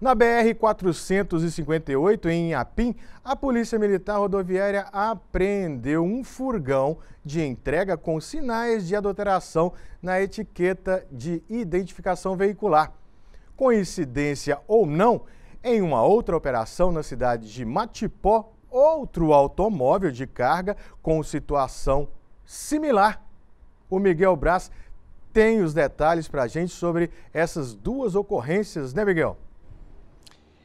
Na BR-458, em Apim, a Polícia Militar Rodoviária apreendeu um furgão de entrega com sinais de adulteração na etiqueta de identificação veicular. Coincidência ou não, em uma outra operação na cidade de Matipó, outro automóvel de carga com situação similar. O Miguel Braz tem os detalhes para a gente sobre essas duas ocorrências, né, Miguel?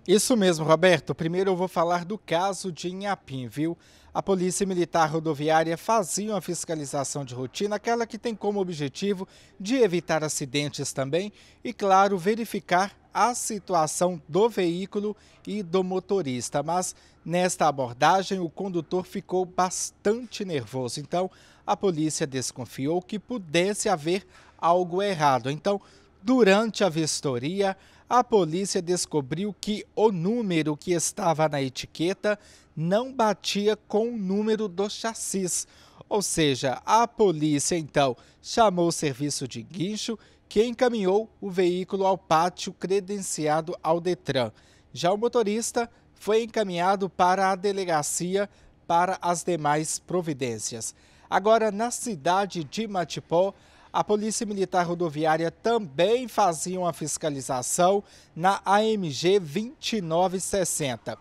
Isso mesmo, Roberto. Primeiro eu vou falar do caso de Inhapim, viu? A Polícia Militar Rodoviária fazia uma fiscalização de rotina, aquela que tem como objetivo de evitar acidentes também e, claro, verificar a situação do veículo e do motorista. Mas nesta abordagem, o condutor ficou bastante nervoso. Então, a polícia desconfiou que pudesse haver algo errado. Então, durante a vistoria, a polícia descobriu que o número que estava na etiqueta não batia com o número do chassis. Ou seja, a polícia então chamou o serviço de guincho que encaminhou o veículo ao pátio credenciado ao Detran. Já o motorista foi encaminhado para a delegacia para as demais providências. Agora, na cidade de Matipó, a Polícia Militar Rodoviária também fazia uma fiscalização na AMG 2960.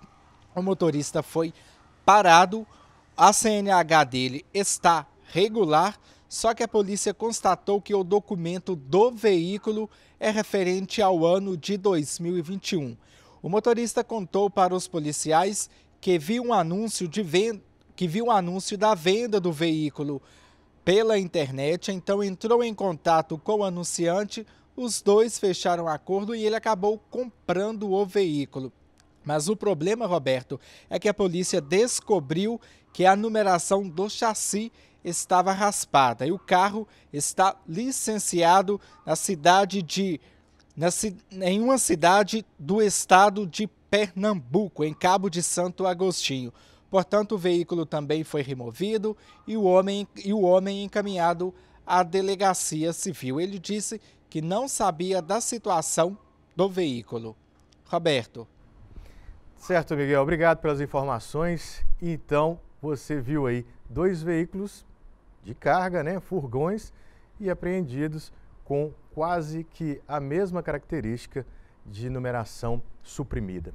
O motorista foi parado, a CNH dele está regular, só que a polícia constatou que o documento do veículo é referente ao ano de 2021. O motorista contou para os policiais que viu um anúncio de venda, que viu um anúncio da venda do veículo pela internet, então entrou em contato com o anunciante, os dois fecharam acordo e ele acabou comprando o veículo. Mas o problema, Roberto, é que a polícia descobriu que a numeração do chassi estava raspada e o carro está licenciado na cidade de na, em uma cidade do estado de Pernambuco, em Cabo de Santo Agostinho. Portanto, o veículo também foi removido e o homem, e o homem encaminhado à delegacia civil. Ele disse que não sabia da situação do veículo. Roberto. Certo, Miguel. Obrigado pelas informações. Então, você viu aí dois veículos de carga, né, furgões, e apreendidos com quase que a mesma característica de numeração suprimida.